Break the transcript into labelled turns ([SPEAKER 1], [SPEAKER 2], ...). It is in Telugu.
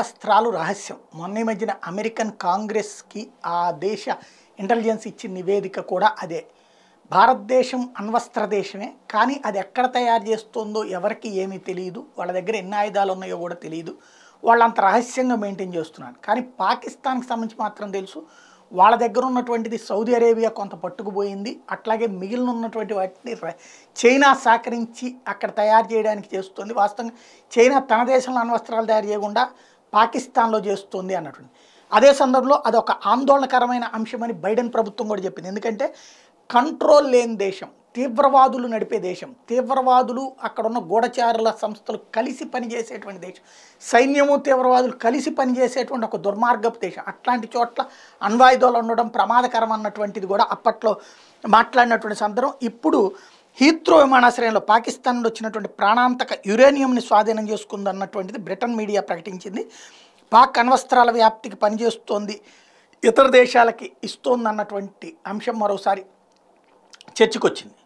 [SPEAKER 1] వస్త్రాలు రహస్యం మొన్న మధ్యన అమెరికన్ కాంగ్రెస్కి ఆ దేశ ఇంటెలిజెన్స్ ఇచ్చిన నివేదిక కూడా అదే భారతదేశం అణ్వస్త్ర దేశమే కానీ అది ఎక్కడ తయారు చేస్తుందో ఎవరికి ఏమీ తెలియదు వాళ్ళ దగ్గర ఎన్ని ఆయుధాలు ఉన్నాయో కూడా తెలియదు వాళ్ళు అంత రహస్యంగా మెయింటైన్ చేస్తున్నారు కానీ పాకిస్తాన్కి సంబంధించి మాత్రం తెలుసు వాళ్ళ దగ్గర ఉన్నటువంటిది సౌదీ అరేబియా కొంత పట్టుకుపోయింది అట్లాగే మిగిలిన ఉన్నటువంటి వాటిని చైనా సహకరించి అక్కడ తయారు చేయడానికి చేస్తుంది వాస్తవంగా చైనా తన దేశంలో అణ్వస్త్రాలు తయారు చేయకుండా పాకిస్తాన్లో చేస్తుంది అన్నటువంటి అదే సందర్భంలో అది ఒక ఆందోళనకరమైన అంశమని బైడెన్ ప్రభుత్వం కూడా చెప్పింది ఎందుకంటే కంట్రోల్ లేని దేశం తీవ్రవాదులు నడిపే దేశం తీవ్రవాదులు అక్కడున్న గూఢచారుల సంస్థలు కలిసి పనిచేసేటువంటి దేశం సైన్యము తీవ్రవాదులు కలిసి పనిచేసేటువంటి ఒక దుర్మార్గపు దేశం అట్లాంటి చోట్ల అణ్వాయుధాలు ఉండడం ప్రమాదకరం అన్నటువంటిది కూడా అప్పట్లో మాట్లాడినటువంటి సందర్భం ఇప్పుడు హీత్రో విమానాశ్రయంలో పాకిస్తాన్ నుండి వచ్చినటువంటి ప్రాణాంతక యురేనియంని స్వాధీనం చేసుకుంది అన్నటువంటిది బ్రిటన్ మీడియా ప్రకటించింది పాక్ అణ్వస్త్రాల వ్యాప్తికి పనిచేస్తోంది ఇతర దేశాలకి ఇస్తోంది అన్నటువంటి అంశం మరోసారి చర్చకొచ్చింది